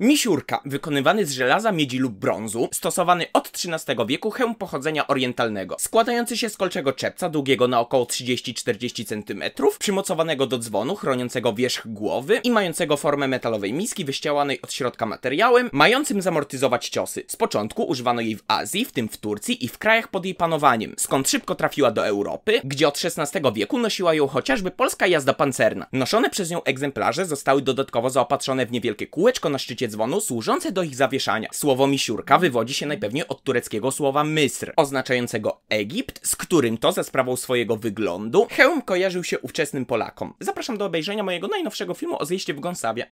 Misiurka, wykonywany z żelaza, miedzi lub brązu, stosowany od XIII wieku hełm pochodzenia orientalnego, składający się z kolczego czepca długiego na około 30-40 cm, przymocowanego do dzwonu chroniącego wierzch głowy i mającego formę metalowej miski wyścielanej od środka materiałem, mającym zamortyzować ciosy. Z początku używano jej w Azji, w tym w Turcji i w krajach pod jej panowaniem, skąd szybko trafiła do Europy, gdzie od XVI wieku nosiła ją chociażby polska jazda pancerna. Noszone przez nią egzemplarze zostały dodatkowo zaopatrzone w niewielkie kółeczko na szczycie tureckie dzwonu służące do ich zawieszania. Słowo misiurka wywodzi się najpewniej od tureckiego słowa mysr, oznaczającego Egipt, z którym to za sprawą swojego wyglądu hełm kojarzył się ówczesnym Polakom. Zapraszam do obejrzenia mojego najnowszego filmu o zjeździe w Gonsawie.